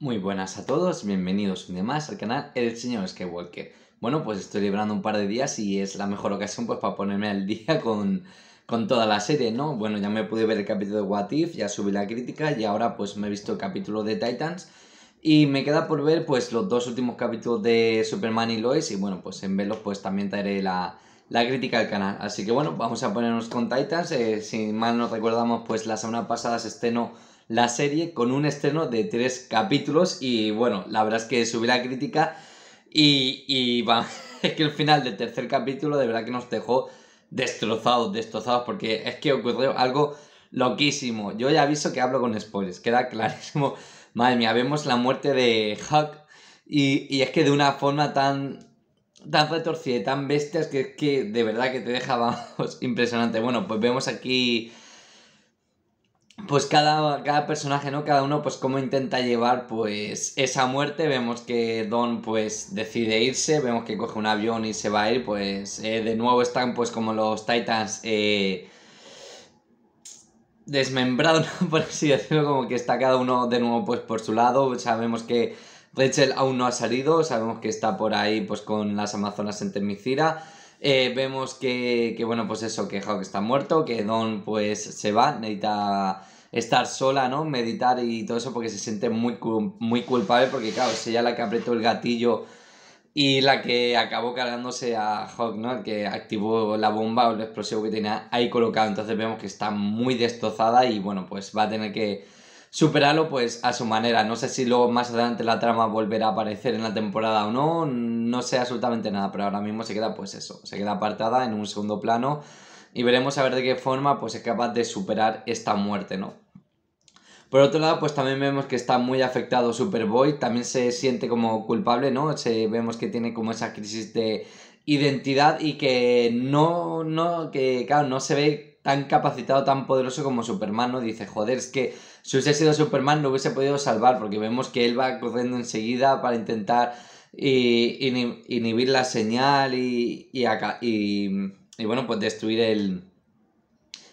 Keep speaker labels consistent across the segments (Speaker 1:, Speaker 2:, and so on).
Speaker 1: Muy buenas a todos, bienvenidos un día más al canal El Señor Skywalker. Bueno, pues estoy librando un par de días y es la mejor ocasión pues para ponerme al día con, con toda la serie, ¿no? Bueno, ya me pude ver el capítulo de What If, ya subí la crítica y ahora pues me he visto el capítulo de Titans y me queda por ver pues los dos últimos capítulos de Superman y Lois y bueno, pues en verlos pues también traeré la, la crítica al canal. Así que bueno, vamos a ponernos con Titans. Eh, si mal no recordamos, pues la semana pasada se estrenó la serie con un estreno de tres capítulos y bueno, la verdad es que subí la crítica y, y es que el final del tercer capítulo de verdad que nos dejó destrozados, destrozados, porque es que ocurrió algo loquísimo. Yo ya aviso que hablo con spoilers, queda clarísimo. Madre mía, vemos la muerte de Huck y, es que de una forma tan tan retorcida y tan bestia, que es que de verdad que te deja, impresionante. Bueno, pues vemos aquí pues cada, cada personaje, ¿no? Cada uno, pues cómo intenta llevar, pues, esa muerte. Vemos que Don, pues, decide irse, vemos que coge un avión y se va a ir, pues, eh, de nuevo están, pues, como los Titans, eh, desmembrados, ¿no? por así decirlo, como que está cada uno de nuevo, pues, por su lado. Sabemos que Rachel aún no ha salido, sabemos que está por ahí, pues, con las Amazonas en termicida. Eh, vemos que, que, bueno, pues eso, que Hawk está muerto, que Don, pues, se va, necesita estar sola, ¿no? Meditar y todo eso porque se siente muy, muy culpable porque, claro, es ella la que apretó el gatillo y la que acabó cargándose a Hawk, ¿no? que activó la bomba o el explosivo que tenía ahí colocado. Entonces vemos que está muy destrozada y, bueno, pues va a tener que superarlo pues a su manera. No sé si luego más adelante la trama volverá a aparecer en la temporada o no, no sé absolutamente nada, pero ahora mismo se queda pues eso, se queda apartada en un segundo plano y veremos a ver de qué forma pues es capaz de superar esta muerte, ¿no? Por otro lado, pues también vemos que está muy afectado Superboy, también se siente como culpable, ¿no? vemos que tiene como esa crisis de identidad y que no, no, que claro, no se ve tan capacitado, tan poderoso como Superman, ¿no? Dice, joder, es que si hubiese sido Superman lo hubiese podido salvar, porque vemos que él va corriendo enseguida para intentar inhibir la señal y, acá, y y bueno, pues destruir el,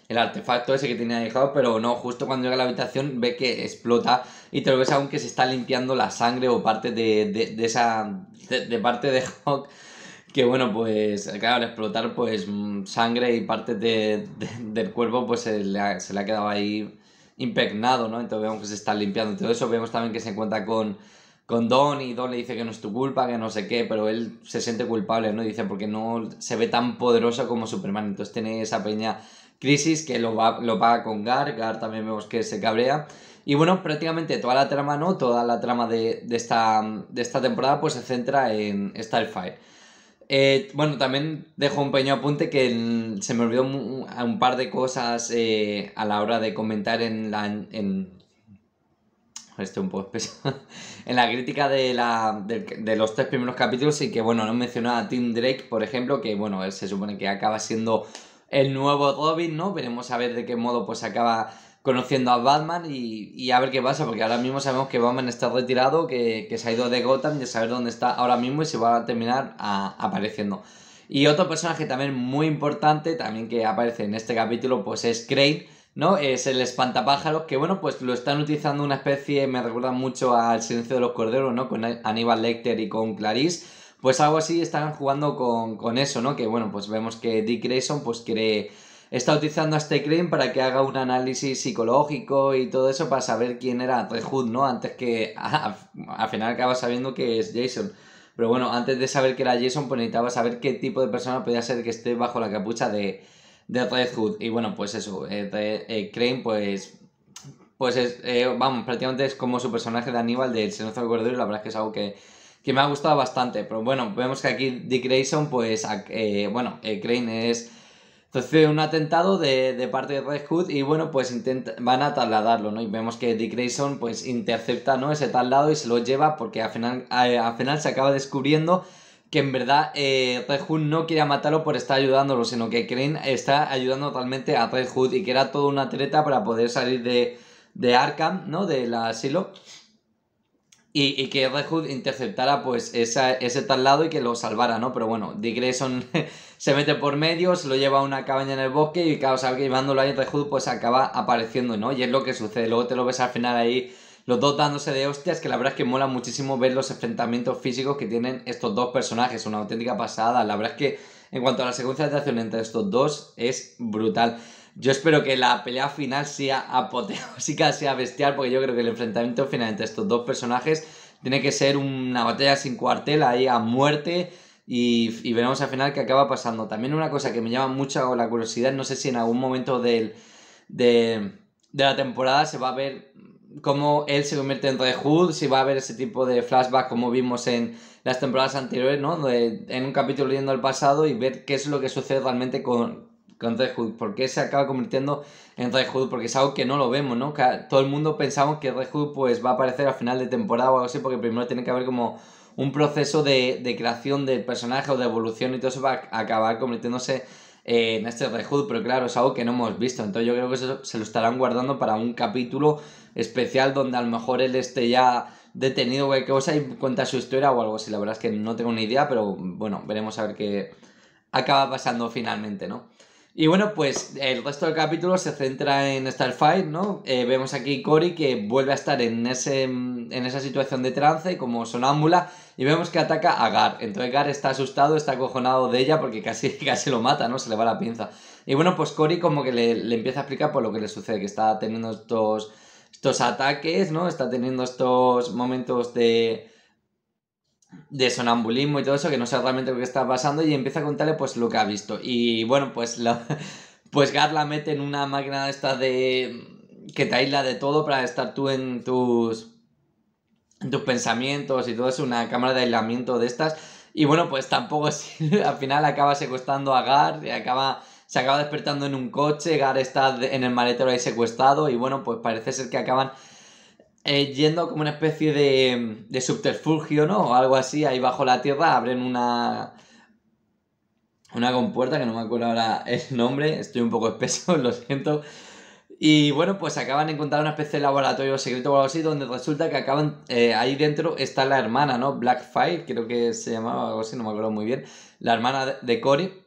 Speaker 1: el artefacto ese que tenía dejado, pero no, justo cuando llega a la habitación ve que explota y te lo ves que se está limpiando la sangre o parte de, de, esa, de, parte de Hawk, que bueno, pues claro, al explotar pues mm, sangre y parte del cuerpo pues se le, ha, se le ha quedado ahí impregnado, ¿no? Entonces vemos que se está limpiando todo eso, vemos también que se encuentra con con Don y Don le dice que no es tu culpa, que no sé qué, pero él se siente culpable, ¿no? Dice porque no se ve tan poderoso como Superman. Entonces tiene esa peña crisis que lo, va, lo paga con Gar, Gar también vemos que se cabrea. Y bueno, prácticamente toda la trama, ¿no? Toda la trama de, esta, de esta temporada pues se centra en Starfire. Eh, bueno, también dejo un pequeño apunte que se me olvidó un, un, par de cosas eh, a la hora de comentar en, la, en este un poco en la crítica de, la, de, los tres primeros capítulos y que, bueno, no mencionaba a Tim Drake, por ejemplo, que, bueno, él se supone que acaba siendo el nuevo Robin, ¿no? Veremos a ver de qué modo pues acaba conociendo a Batman y, y a ver qué pasa, porque ahora mismo sabemos que Batman está retirado, que, se ha ido de Gotham, de saber dónde está ahora mismo y se va a terminar apareciendo. Y otro personaje también muy importante, también que aparece en este capítulo, pues es Crane, ¿no? Es el espantapájaros, que bueno, pues lo están utilizando una especie, me recuerda mucho al Silencio de los Corderos, ¿no? Con Aníbal Lecter y con Clarice. Pues algo así están jugando con, eso, ¿no? Que bueno, pues vemos que Dick Grayson pues cree. Está utilizando a este crimen para que haga un análisis psicológico y todo eso para saber quién era Red Hood, ¿no? Antes que al final acaba sabiendo que es Jason. Pero bueno, antes de saber que era Jason, pues necesitaba saber qué tipo de persona podía ser que esté bajo la capucha de, de Red Hood. Y bueno, pues eso, eh, eh, Crane, pues. Pues es, eh, vamos, prácticamente es como su personaje de Aníbal del Senozo del Cordero y la verdad es que es algo que, que, me ha gustado bastante. Pero bueno, vemos que aquí Dick Grayson, pues, bueno, Crane es entonces un atentado de, de, parte de Red Hood y bueno, pues intenta, van a trasladarlo, ¿no? Y vemos que Dick Grayson pues intercepta, ¿no? Ese traslado y se lo lleva porque al final, al final se acaba descubriendo que en verdad eh, Red Hood no quería matarlo por estar ayudándolo, sino que Crane está ayudando totalmente a Red Hood y que era todo una treta para poder salir de, de Arkham, ¿no? Del asilo. Y, y, que Red Hood interceptara pues ese tal lado y que lo salvara, ¿no? Pero bueno, Dick Grayson se mete por medio, se lo lleva a una cabaña en el bosque y claro, sabe que llevándolo ahí Red Hood pues acaba apareciendo, ¿no? Y es lo que sucede, luego te lo ves al final ahí los dos dándose de hostias, que la verdad es que mola muchísimo ver los enfrentamientos físicos que tienen estos dos personajes. Una auténtica pasada. La verdad es que en cuanto a la secuencia de acción entre estos dos, es brutal. Yo espero que la pelea final sea apoteósica, sea bestial, porque yo creo que el enfrentamiento final entre estos dos personajes tiene que ser una batalla sin cuartel, ahí a muerte. Y, veremos al final qué acaba pasando. También una cosa que me llama mucho la curiosidad, no sé si en algún momento del, de, de la temporada se va a ver cómo él se convierte en Red Hood, si va a haber ese tipo de flashback como vimos en las temporadas anteriores, ¿no? en un capítulo yendo al pasado y ver qué es lo que sucede realmente con, con Red Hood, por qué se acaba convirtiendo en Red Hood, porque es algo que no lo vemos, ¿no? todo el mundo pensamos que Red Hood pues, va a aparecer al final de temporada o algo así, porque primero tiene que haber como un proceso de, de creación de personaje o de evolución y todo eso va a acabar convirtiéndose eh, en este Red Hood, pero claro, es algo que no hemos visto, entonces yo creo que eso se lo estarán guardando para un capítulo especial donde a lo mejor él esté ya detenido o cosa y cuenta su historia o algo así. La verdad es que no tengo ni idea, pero bueno, veremos a ver qué acaba pasando finalmente, ¿no? Y bueno, pues el resto del capítulo se centra en Starfight, ¿no? Eh, vemos aquí Cory que vuelve a estar en, ese, en esa situación de trance como sonámbula y vemos que ataca a Gar. Entonces Gar está asustado, está acojonado de ella porque casi, casi lo mata, ¿no? Se le va la pinza. Y bueno, pues Cory como que le, le empieza a explicar por lo que le sucede, que está teniendo estos estos ataques, ¿no? Está teniendo estos momentos de, de sonambulismo y todo eso, que no sé realmente lo que está pasando, y empieza a contarle pues lo que ha visto. Y bueno, pues la, pues Gar la mete en una máquina esta de que te aísla de todo para estar tú en tus en tus pensamientos y todo eso, una cámara de aislamiento de estas. Y bueno, pues tampoco al final acaba secuestrando a Gar, y acaba se acaba despertando en un coche, Gar está en el maletero ahí secuestrado y bueno, pues parece ser que acaban eh, yendo como una especie de, de subterfugio, ¿no? O algo así, ahí bajo la tierra abren una... Una compuerta, que no me acuerdo ahora el nombre, estoy un poco espeso, lo siento. Y bueno, pues acaban de encontrar una especie de laboratorio secreto o algo así, donde resulta que acaban. Eh, ahí dentro está la hermana, ¿no? Blackfire, creo que se llamaba algo así, no me acuerdo muy bien. La hermana de Cory.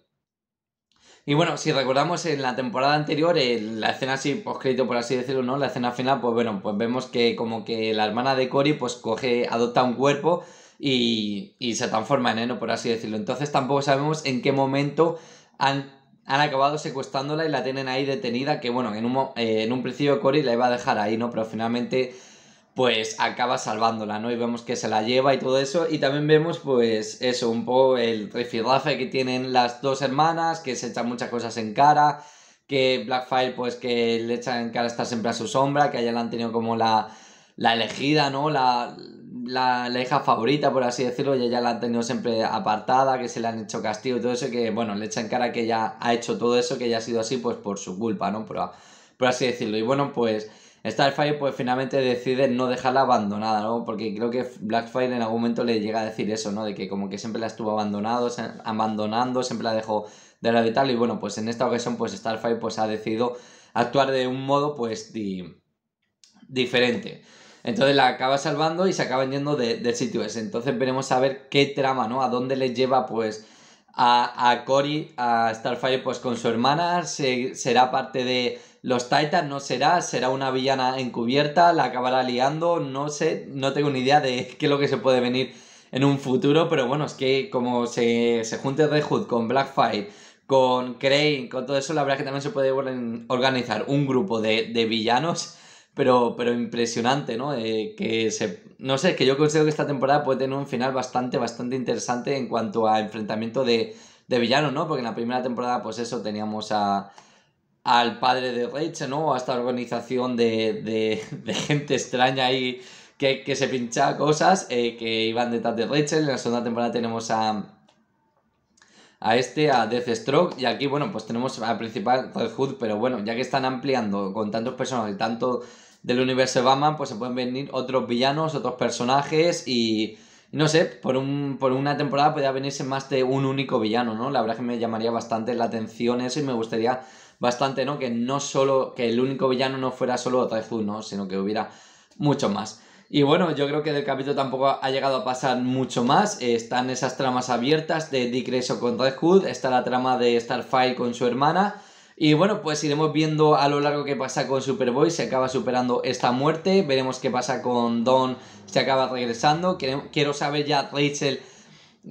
Speaker 1: Y bueno, si recordamos en la temporada anterior, la escena así, poscrito por así decirlo, ¿no? La escena final, pues bueno, pues vemos que como que la hermana de Cory pues coge, adopta un cuerpo y, y se transforma en Eno, por así decirlo. Entonces tampoco sabemos en qué momento han han acabado secuestrándola y la tienen ahí detenida, que bueno, en un, eh, en un principio Cory la iba a dejar ahí, ¿no? Pero finalmente pues acaba salvándola, ¿no? Y vemos que se la lleva y todo eso. Y también vemos, pues, eso, un poco el rifirrafe que tienen las dos hermanas, que se echan muchas cosas en cara, que Blackfire, pues, que le echan en cara estar siempre a su sombra, que a ella la han tenido como la, la elegida, ¿no? La, la, hija favorita, por así decirlo, y ella la han tenido siempre apartada, que se le han hecho castigo y todo eso, que, bueno, le echan cara que ella ha hecho todo eso, que ella ha sido así, pues, por su culpa, ¿no? pero por así decirlo. Y bueno, pues Starfire pues finalmente decide no dejarla abandonada, ¿no? Porque creo que Blackfire en algún momento le llega a decir eso, ¿no? De que como que siempre la estuvo abandonado, abandonando, siempre la dejó de la tal y bueno, pues en esta ocasión pues Starfire pues ha decidido actuar de un modo pues diferente. Entonces la acaba salvando y se acaban yendo del sitio ese. Entonces veremos a ver qué trama, ¿no? A dónde le lleva pues a, a Cory, a Starfire, pues con su hermana, será parte de los Titans, no será, será una villana encubierta, la acabará liando, no sé, no tengo ni idea de qué es lo que se puede venir en un futuro, pero bueno, es que como se, junte Red Hood con Blackfire, con Crane, con todo eso, la verdad es que también se puede organizar un grupo de, de villanos pero, pero impresionante, ¿no? Eh, que se, no sé, que yo considero que esta temporada puede tener un final bastante, bastante interesante en cuanto a enfrentamiento de, de villanos, ¿no? Porque en la primera temporada, pues eso, teníamos a al padre de Rachel, ¿no? A esta organización de, de, gente extraña ahí que, se pinchaba cosas, eh, que iban detrás de Rachel. En la segunda temporada tenemos a a este, a Deathstroke, y aquí, bueno, pues tenemos al principal Red Hood, pero bueno, ya que están ampliando con tantos personajes, tanto del universo de Batman, pues se pueden venir otros villanos, otros personajes y... No sé, por, un, por una temporada podría venirse más de un único villano, ¿no? La verdad que me llamaría bastante la atención eso y me gustaría bastante, ¿no? Que no solo, que el único villano no fuera solo Red Hood, ¿no? Sino que hubiera mucho más. Y bueno, yo creo que del capítulo tampoco ha llegado a pasar mucho más. Eh, están esas tramas abiertas de Dick Grayson con Red Hood, está la trama de Starfire con su hermana. Y bueno, pues iremos viendo a lo largo que pasa con Superboy, se acaba superando esta muerte, veremos qué pasa con Don, se acaba regresando. Quiero saber ya Rachel,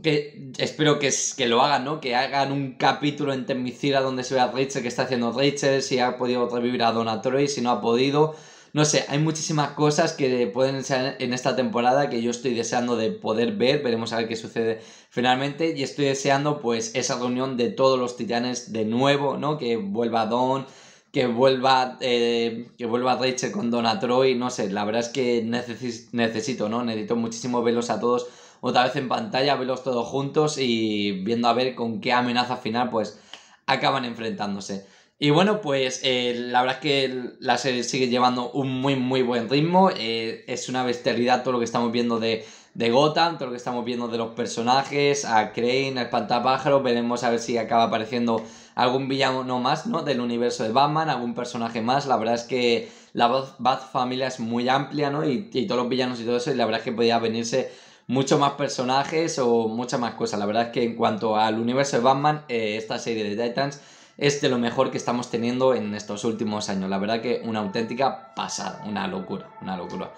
Speaker 1: que espero que, lo hagan, ¿no? Que hagan un capítulo en Termicida donde se vea Rachel, que está haciendo Rachel, si ha podido revivir a Donna Troy, si no ha podido no sé, hay muchísimas cosas que pueden ser en esta temporada que yo estoy deseando de poder ver, veremos a ver qué sucede finalmente y estoy deseando pues esa reunión de todos los titanes de nuevo, ¿no? Que vuelva Don, que vuelva, eh, que vuelva Rachel con donatroy Troy, no sé, la verdad es que necesito, ¿no? Necesito muchísimo verlos a todos otra vez en pantalla, verlos todos juntos y viendo a ver con qué amenaza final pues acaban enfrentándose. Y bueno, pues eh, la verdad es que la serie sigue llevando un muy, muy buen ritmo. Eh, es una bestialidad todo lo que estamos viendo de, de Gotham, todo lo que estamos viendo de los personajes, a Crane, a Espantapájaros. Veremos a ver si acaba apareciendo algún villano más, ¿no? Del universo de Batman, algún personaje más. La verdad es que la Bat Familia es muy amplia, ¿no? Y, todos los villanos y todo eso. Y la verdad es que podía venirse muchos más personajes o muchas más cosas. La verdad es que en cuanto al universo de Batman, eh, esta serie de Titans es de lo mejor que estamos teniendo en estos últimos años. La verdad que una auténtica pasada, una locura, una locura.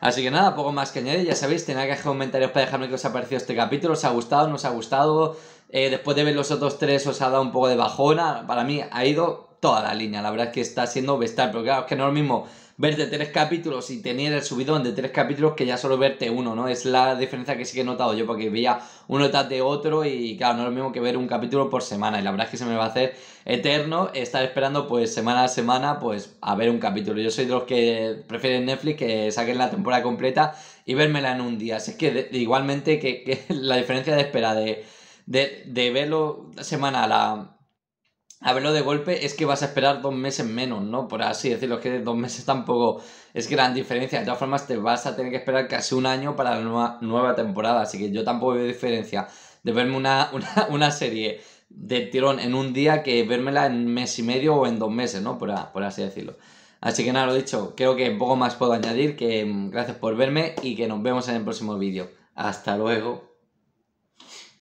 Speaker 1: Así que nada, poco más que añadir, ya sabéis, tenéis que comentarios para dejarme que os ha parecido este capítulo, os ha gustado, no os ha gustado, eh, después de ver los otros tres os ha dado un poco de bajona, para mí ha ido toda la línea, la verdad que está siendo bestial, pero claro, es que no es lo mismo verte tres capítulos y tener el subidón de tres capítulos que ya solo verte uno, ¿no? Es la diferencia que sí que he notado yo, porque veía uno detrás de otro y claro, no es lo mismo que ver un capítulo por semana y la verdad es que se me va a hacer eterno estar esperando pues semana a semana pues a ver un capítulo. Yo soy de los que prefieren Netflix que saquen la temporada completa y vérmela en un día. Así es que igualmente que, la diferencia de espera de, de, de verlo semana a la verlo de golpe es que vas a esperar dos meses menos, ¿no? Por así decirlo, es que dos meses tampoco es gran diferencia. De todas formas, te vas a tener que esperar casi un año para la nueva, temporada, así que yo tampoco veo diferencia de verme una, serie de tirón en un día que vérmela en mes y medio o en dos meses, ¿no? Por, por así decirlo. Así que nada, lo dicho, creo que poco más puedo añadir, que mm, gracias por verme y que nos vemos en el próximo vídeo. Hasta luego.